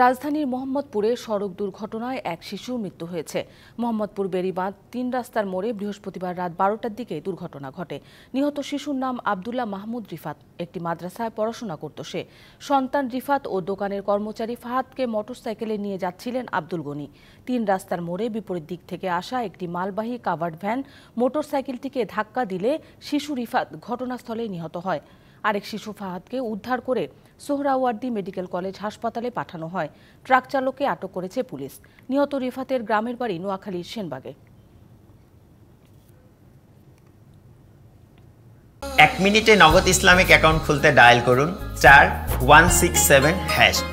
রাজধানীর মোহাম্মদপুরে সড়ক দুর্ঘটনায় এক শিশুর মৃত্যু হয়েছে মোহাম্মদপুর বেরিবাঁধ তিন রাস্তার মোড়ে বৃহস্পতিবার রাত বারোটার দিকে দুর্ঘটনা ঘটে নিহত শিশুর নাম আবদুল্লাহ মাহমুদ রিফাত একটি মাদ্রাসায় পড়াশোনা করত সে সন্তান রিফাত ও দোকানের কর্মচারী ফাহাদকে মোটরসাইকেলে নিয়ে যাচ্ছিলেন আব্দুল গনি তিন রাস্তার মোড়ে বিপরীত দিক থেকে আসা একটি মালবাহী কাভার্ড ভ্যান মোটরসাইকেলটিকে ধাক্কা দিলে শিশু রিফাত ঘটনাস্থলে নিহত হয় আরেক শিশু ফাহাদকে উদ্ধার করে সোহরাওয়ার্দি মেডিকেল কলেজ হাসপাতালে পাঠানো হয় ট্রাক চালককে আটক করেছে পুলিশ নিহত রিফাতের গ্রামের বাড়ি নোয়াখালীর সেনবাগে এক মিনিটে নগদ ইসলামিক অ্যাকাউন্ট খুলতে ডায়াল করুন চার ওয়ান সিক্স সেভেন হ্যাশ